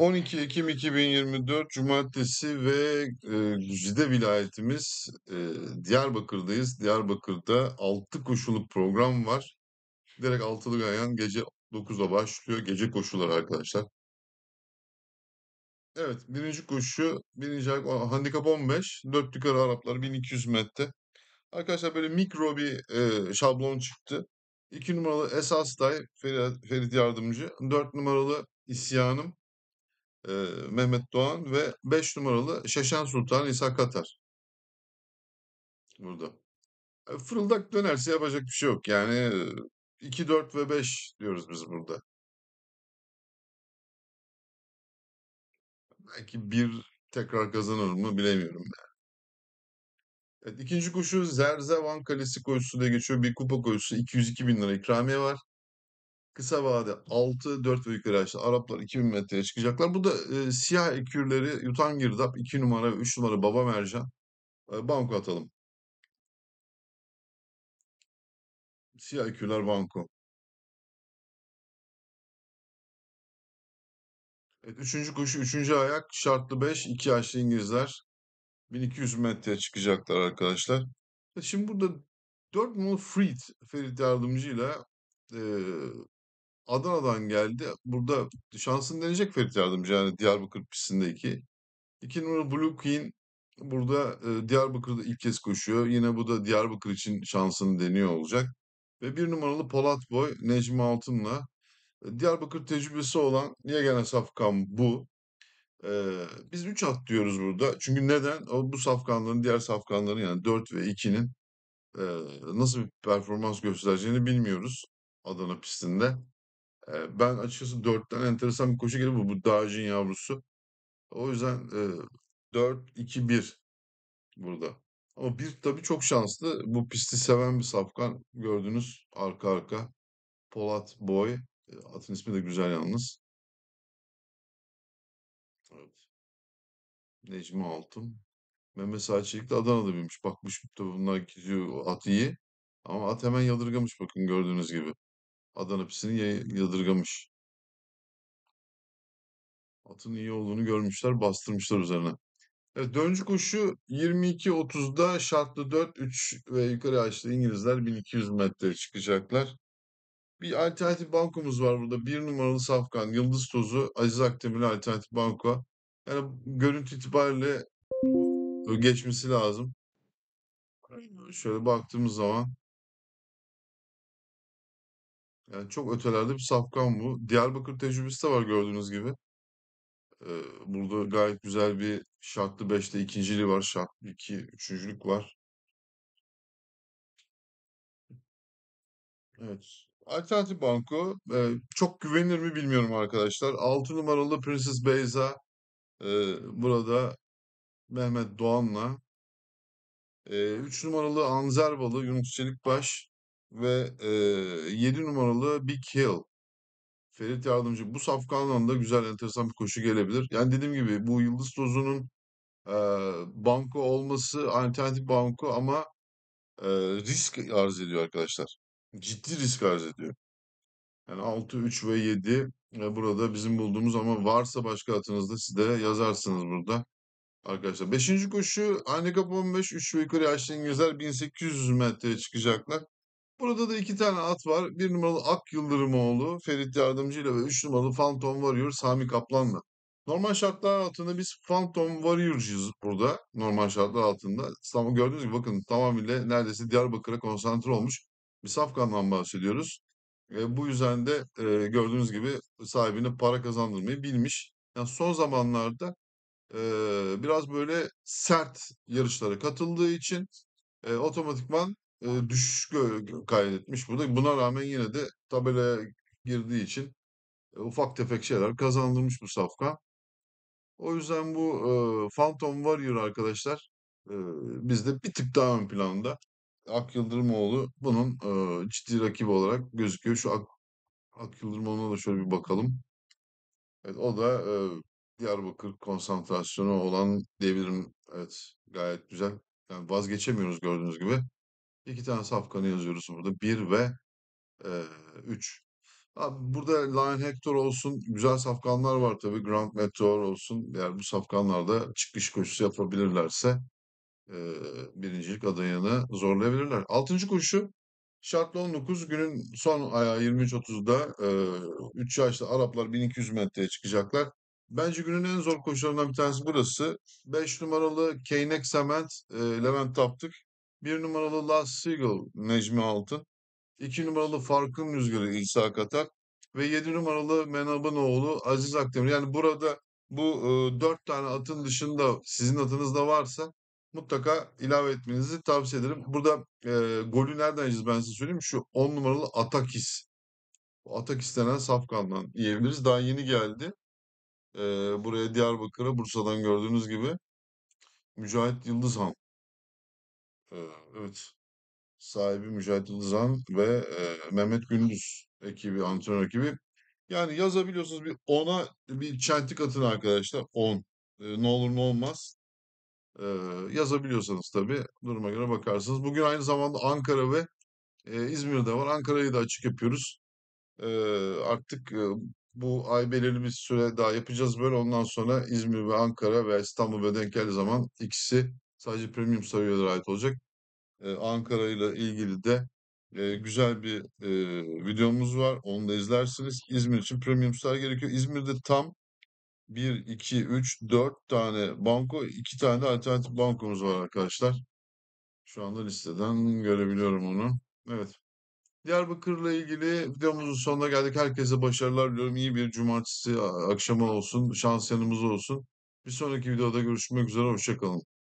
12 Ekim 2024 Cumartesi ve e, Gücide vilayetimiz e, Diyarbakır'dayız. Diyarbakır'da 6 koşuluk program var. Direkt altılı gayan gece 9'a başlıyor. Gece koşuları arkadaşlar. Evet birinci koşu birinci handikap 15. Dört yukarı Araplar 1200 metre. Arkadaşlar böyle mikro bir e, şablon çıktı. 2 numaralı Esastay Ferit, Ferit Yardımcı. 4 numaralı İsyanım e, Mehmet Doğan ve 5 numaralı Şeşen Sultan İsa Katar. Burada. E, fırıldak dönerse yapacak bir şey yok. Yani 2, 4 ve 5 diyoruz biz burada. Belki bir tekrar kazanır mı bilemiyorum yani. Evet, ikinci koşu Van Kalesi koşusu da geçiyor. Bir kupa koşusu 202 bin lira ikramiye var kısa vade 6, 4 ve yukarı yaşlı Araplar 2000 metreye çıkacaklar. Bu da e, siyah ekürleri yutan girdap 2 numara ve 3 numara baba mercan. E, banko atalım. Siyah ekürler banko. Evet, üçüncü koşu, üçüncü ayak, şartlı 5, 2 yaşlı İngilizler. 1200 metreye çıkacaklar arkadaşlar. Şimdi burada 4 numaralı Freed, Ferit yardımcıyla e, Adana'dan geldi. Burada şansını deneyecek Ferit Yardımcı yani Diyarbakır pistindeki. 2 numara Blue Queen burada e, Diyarbakır'da ilk kez koşuyor. Yine bu da Diyarbakır için şansını deniyor olacak. Ve bir numaralı Polat Boy Necmi Altın'la Diyarbakır tecrübesi olan yegane safkan bu. Ee, biz 3 at diyoruz burada. Çünkü neden? O, bu safkanların diğer safkanların yani 4 ve 2'nin e, nasıl bir performans göstereceğini bilmiyoruz Adana pistinde ben açıkçası dörtten enteresan bir koşu geliyor bu bu dağcının yavrusu. O yüzden, eee, 4-2-1 burada. Ama bir tabii çok şanslı. Bu pisti seven bir safkan. Gördünüz arka arka. Polat Boy. atın ismi de güzel yalnız. Evet. Necmi Altun. Mehmet Sait Çelik de Adana'da büyümüş. Bakmış tabii bunlar gidiyor, at iyi. Ama at hemen yadırgamış bakın gördüğünüz gibi. Adana pisini yadırgamış. Atın iyi olduğunu görmüşler, bastırmışlar üzerine. Evet, döncü koşu 22.30'da şartlı 4, 3 ve yukarı açtı İngilizler 1200 metre çıkacaklar. Bir alternatif bankomuz var burada. Bir numaralı Safkan, Yıldız Tozu, Aziz Akdemir'in alternatif banko. Yani görüntü itibariyle geçmesi lazım. Şöyle baktığımız zaman yani çok ötelerde bir safkan bu. Diyarbakır tecrübesi de var gördüğünüz gibi. Ee, burada gayet güzel bir şartlı 5'te ikinciliği var. Şartlı 2 üçüncülük var. Evet. Alternatif Banko e, çok güvenilir mi bilmiyorum arkadaşlar. 6 numaralı Princess Beyza e, burada Mehmet Doğan'la 3 e, numaralı Anzerbalı Yunus Çelikbaş ve e, 7 numaralı Big Hill. Ferit Yardımcı bu safkandan da güzel enteresan bir koşu gelebilir. Yani dediğim gibi bu Yıldız Tozu'nun e, banko olması alternatif banko ama e, risk arz ediyor arkadaşlar. Ciddi risk arz ediyor. Yani 6, 3 ve 7 e, burada bizim bulduğumuz ama varsa başka atınızda siz de yazarsınız burada. Arkadaşlar 5. koşu handikap 15 3 ve yukarı yaşlı İngilizler 1800 metreye çıkacaklar. Burada da iki tane at var. Bir numaralı Ak Yıldırımoğlu, Ferit Yardımcı ile ve üç numaralı Phantom Warrior Sami Kaplan'la. Normal şartlar altında biz Phantom Warrior'cıyız burada. Normal şartlar altında. İstanbul gördüğünüz gibi bakın tamamıyla neredeyse Diyarbakır'a konsantre olmuş bir safkandan bahsediyoruz. E, bu yüzden de e, gördüğünüz gibi sahibini para kazandırmayı bilmiş. Yani son zamanlarda e, biraz böyle sert yarışlara katıldığı için e, otomatikman e, düşüş kaydetmiş burada. Buna rağmen yine de tabelaya girdiği için ufak tefek şeyler kazandırmış bu safka. O yüzden bu e, Phantom Warrior arkadaşlar e, bizde bir tık daha ön planda. Ak Yıldırımoğlu bunun e, ciddi rakibi olarak gözüküyor. Şu Ak, Ak Yıldırımoğlu'na da şöyle bir bakalım. Evet, o da e, Diyarbakır konsantrasyonu olan diyebilirim. Evet gayet güzel. Yani vazgeçemiyoruz gördüğünüz gibi. İki tane safkanı yazıyoruz burada. 1 ve 3. E, burada Lion Hector olsun. Güzel safkanlar var tabii. Grand Meteor olsun. Yani bu safkanlarda çıkış koşusu yapabilirlerse e, birincilik adayını zorlayabilirler. Altıncı koşu Şartlı 19 günün son ayağı 23.30'da e, 3 yaşlı Araplar 1200 metreye çıkacaklar. Bence günün en zor koşularından bir tanesi burası. 5 numaralı Keynek Sement, e, Levent Taptık 1 numaralı Last Seagull Necmi Altın, 2 numaralı Farkın Rüzgarı İsa Katak ve 7 numaralı Menab'ın oğlu Aziz Akdemir. Yani burada bu e, 4 tane atın dışında sizin atınızda varsa mutlaka ilave etmenizi tavsiye ederim. Burada e, golü nereden yiyeceğiz ben size söyleyeyim. Şu 10 numaralı Atakis. Atakis denen Safkan'dan diyebiliriz. Daha yeni geldi. E, buraya Diyarbakır'a Bursa'dan gördüğünüz gibi. Mücahit Yıldız Yıldızhan evet. Sahibi Mücahit Yıldızan ve e, Mehmet Gündüz ekibi, antrenör ekibi. Yani yazabiliyorsunuz bir ona bir çentik atın arkadaşlar. 10. Ee, ne olur ne olmaz. Ee, yazabiliyorsanız tabii duruma göre bakarsınız. Bugün aynı zamanda Ankara ve e, İzmir'de var. Ankara'yı da açık yapıyoruz. Ee, artık e, bu ay belirli bir süre daha yapacağız böyle. Ondan sonra İzmir ve Ankara ve İstanbul ve denk geldiği zaman ikisi Sadece premium seviyeler ait olacak. Ee, Ankara ile ilgili de e, güzel bir e, videomuz var. Onu da izlersiniz. İzmir için premium star gerekiyor. İzmir'de tam 1, 2, 3, 4 tane banko, 2 tane de alternatif bankomuz var arkadaşlar. Şu anda listeden görebiliyorum onu. Evet. Diyarbakır'la ilgili videomuzun sonuna geldik. Herkese başarılar diliyorum. İyi bir cumartesi akşamı olsun. Şans yanımız olsun. Bir sonraki videoda görüşmek üzere. Hoşçakalın.